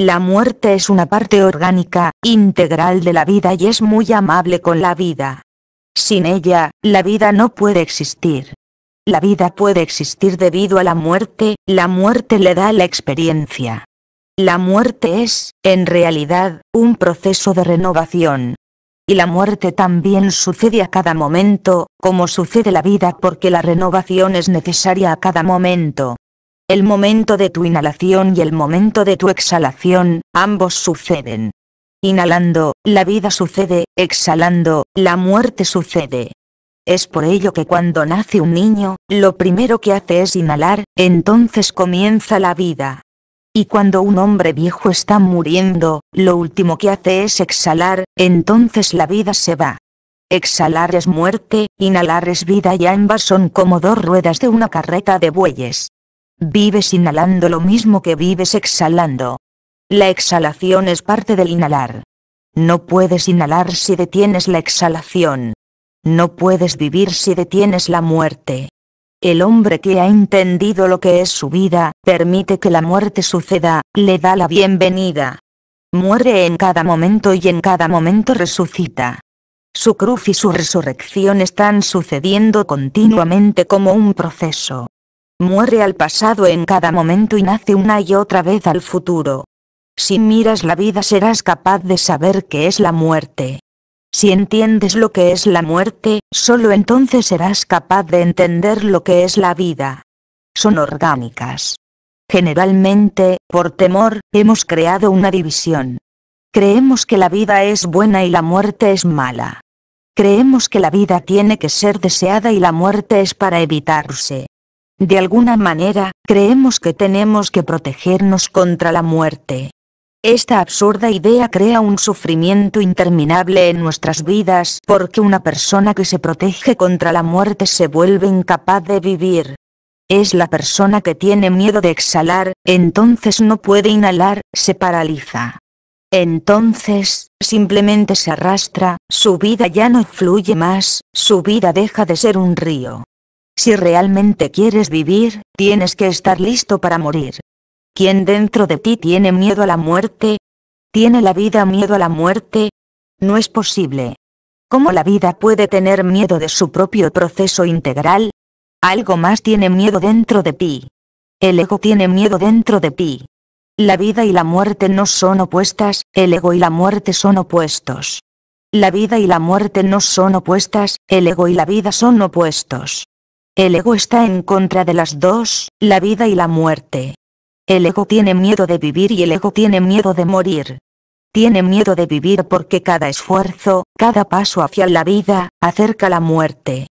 La muerte es una parte orgánica, integral de la vida y es muy amable con la vida. Sin ella, la vida no puede existir. La vida puede existir debido a la muerte, la muerte le da la experiencia. La muerte es, en realidad, un proceso de renovación. Y la muerte también sucede a cada momento, como sucede la vida porque la renovación es necesaria a cada momento. El momento de tu inhalación y el momento de tu exhalación, ambos suceden. Inhalando, la vida sucede, exhalando, la muerte sucede. Es por ello que cuando nace un niño, lo primero que hace es inhalar, entonces comienza la vida. Y cuando un hombre viejo está muriendo, lo último que hace es exhalar, entonces la vida se va. Exhalar es muerte, inhalar es vida y ambas son como dos ruedas de una carreta de bueyes. Vives inhalando lo mismo que vives exhalando. La exhalación es parte del inhalar. No puedes inhalar si detienes la exhalación. No puedes vivir si detienes la muerte. El hombre que ha entendido lo que es su vida, permite que la muerte suceda, le da la bienvenida. Muere en cada momento y en cada momento resucita. Su cruz y su resurrección están sucediendo continuamente como un proceso muere al pasado en cada momento y nace una y otra vez al futuro. Si miras la vida serás capaz de saber qué es la muerte. Si entiendes lo que es la muerte, solo entonces serás capaz de entender lo que es la vida. Son orgánicas. Generalmente, por temor, hemos creado una división. Creemos que la vida es buena y la muerte es mala. Creemos que la vida tiene que ser deseada y la muerte es para evitarse. De alguna manera, creemos que tenemos que protegernos contra la muerte. Esta absurda idea crea un sufrimiento interminable en nuestras vidas porque una persona que se protege contra la muerte se vuelve incapaz de vivir. Es la persona que tiene miedo de exhalar, entonces no puede inhalar, se paraliza. Entonces, simplemente se arrastra, su vida ya no fluye más, su vida deja de ser un río. Si realmente quieres vivir, tienes que estar listo para morir. ¿Quién dentro de ti tiene miedo a la muerte? ¿Tiene la vida miedo a la muerte? No es posible. ¿Cómo la vida puede tener miedo de su propio proceso integral? Algo más tiene miedo dentro de ti. El ego tiene miedo dentro de ti. La vida y la muerte no son opuestas, el ego y la muerte son opuestos. La vida y la muerte no son opuestas, el ego y la vida son opuestos. El ego está en contra de las dos, la vida y la muerte. El ego tiene miedo de vivir y el ego tiene miedo de morir. Tiene miedo de vivir porque cada esfuerzo, cada paso hacia la vida, acerca la muerte.